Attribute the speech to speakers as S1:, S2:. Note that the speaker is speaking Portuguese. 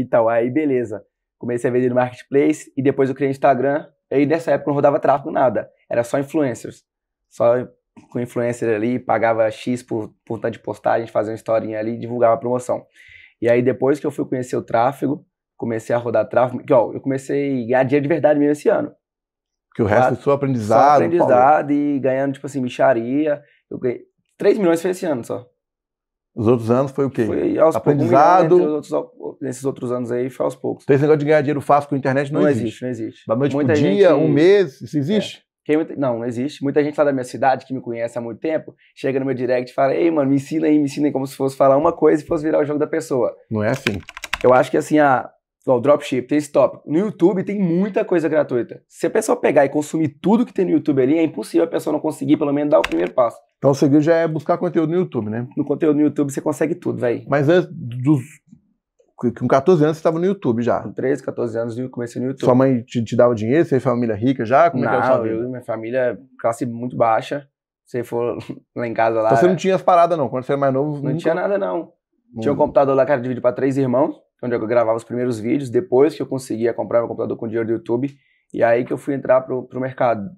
S1: e tal. Aí, beleza. Comecei a vender no marketplace e depois eu criei Instagram. Aí, nessa época, não rodava tráfego nada. Era só influencers. Só com influencer ali, pagava X por, por tanto de postagem, a gente fazia uma historinha ali divulgava a promoção. E aí, depois que eu fui conhecer o tráfego, comecei a rodar tráfego, que, ó, eu comecei a ganhar dinheiro de verdade mesmo esse ano.
S2: Que o resto é só aprendizado. Só aprendizado
S1: Paulo. e ganhando, tipo assim, micharia. Eu ganhei 3 milhões foi esse ano só.
S2: Os outros anos foi o quê? Foi aos aprendizado. Poucos,
S1: milhões, outros, nesses outros anos aí foi aos poucos.
S2: Tem então, esse negócio de ganhar dinheiro fácil com a internet, não, não existe. Não existe, não existe. Da noite gente... dia, um mês,
S1: isso é. existe? É. Quem, não, não existe. Muita gente lá da minha cidade, que me conhece há muito tempo, chega no meu direct e fala, ei, mano, me ensina aí, me ensina aí, como se fosse falar uma coisa e fosse virar o jogo da pessoa. Não é assim. Eu acho que assim, a, o dropship, tem esse tópico. No YouTube tem muita coisa gratuita. Se a pessoa pegar e consumir tudo que tem no YouTube ali, é impossível a pessoa não conseguir pelo menos dar o primeiro passo.
S2: Então o segredo já é buscar conteúdo no YouTube, né? No conteúdo no YouTube você consegue tudo, velho. Mas antes dos com 14 anos você estava no YouTube já. Com
S1: 13, 14 anos eu comecei no YouTube. Sua mãe
S2: te, te dava dinheiro? Você é família rica já? Como não, é que era sua vida? Eu,
S1: minha família, classe muito baixa. Você for lá em casa lá. Então você não é. tinha as paradas, não? Quando você era mais novo. Não nunca... tinha nada, não. Hum. Tinha um computador lá que era dividido para três irmãos, onde eu gravava os primeiros vídeos. Depois que eu conseguia comprar meu computador com dinheiro do YouTube. E aí que eu fui entrar pro, pro mercado